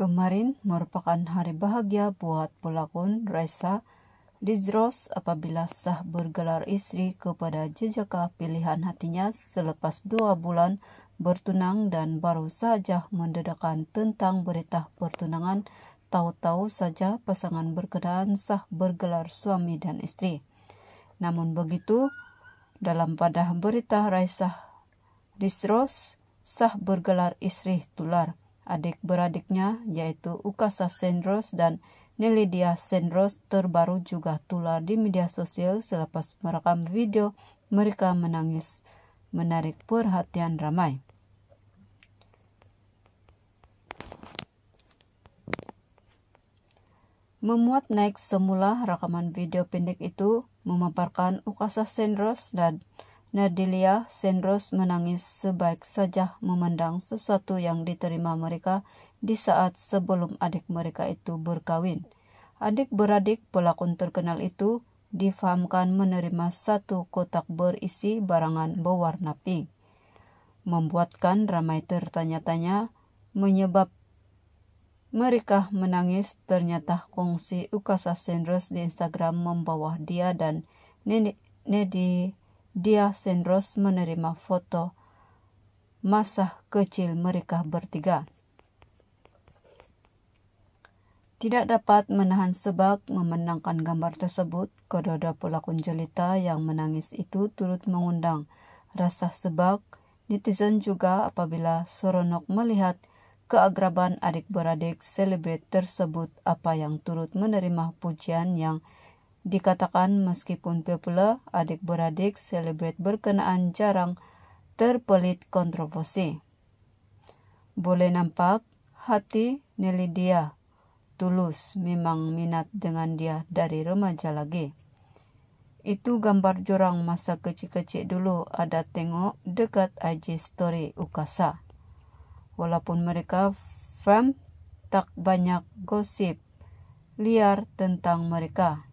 Kemarin merupakan hari bahagia buat pelakon Raisa Dizros apabila sah bergelar istri kepada jejaka pilihan hatinya selepas dua bulan bertunang dan baru saja mendedahkan tentang berita pertunangan tahu-tahu saja pasangan berkenaan sah bergelar suami dan istri. Namun begitu, dalam pada berita Raisa Dizros sah bergelar istri tular Adik-beradiknya yaitu Ukasa Sendros dan Nelidia Sendros terbaru juga tular di media sosial selepas merekam video mereka menangis menarik perhatian ramai. Memuat naik semula rekaman video pendek itu memaparkan Ukasa Sendros dan Nadelia Sandros menangis sebaik saja memandang sesuatu yang diterima mereka di saat sebelum adik mereka itu berkawin. Adik-beradik pelakon terkenal itu difahamkan menerima satu kotak berisi barangan berwarna pink. Membuatkan ramai tertanya-tanya menyebab mereka menangis ternyata kongsi Ukasa Sanders di Instagram membawa dia dan Nedi dia Sendros menerima foto masa kecil mereka bertiga. Tidak dapat menahan sebab memenangkan gambar tersebut, kedua pelakon jelita yang menangis itu turut mengundang rasa sebab netizen juga apabila Soronok melihat keagraban adik-beradik selebrit tersebut apa yang turut menerima pujian yang Dikatakan meskipun Pepula, adik-beradik, selebrit berkenaan jarang terpelit kontroversi. Boleh nampak hati Nelly dia tulus memang minat dengan dia dari remaja lagi. Itu gambar jurang masa kecil-kecil dulu ada tengok dekat IG story Ukasa. Walaupun mereka fam tak banyak gosip liar tentang mereka.